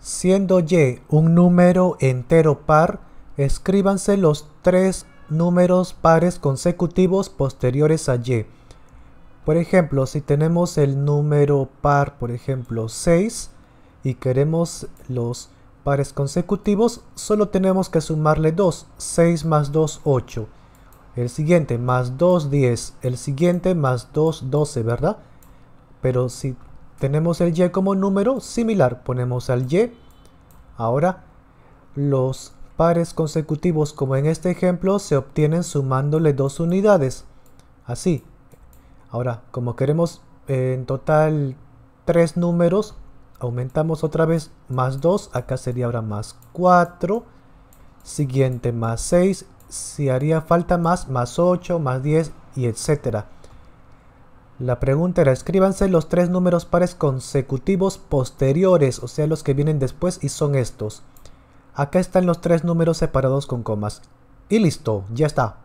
Siendo y un número entero par, escríbanse los tres números pares consecutivos posteriores a y. Por ejemplo, si tenemos el número par, por ejemplo, 6, y queremos los pares consecutivos, solo tenemos que sumarle 2. 6 más 2, 8. El siguiente más 2, 10. El siguiente más 2, 12, ¿verdad? Pero si tenemos el y como número similar, ponemos al y. Ahora, los pares consecutivos como en este ejemplo se obtienen sumándole dos unidades. Así. Ahora, como queremos eh, en total tres números, aumentamos otra vez más 2, acá sería ahora más 4, siguiente más 6, si haría falta más, más 8, más 10 y etcétera. La pregunta era, escríbanse los tres números pares consecutivos posteriores, o sea, los que vienen después y son estos. Acá están los tres números separados con comas. Y listo, ya está.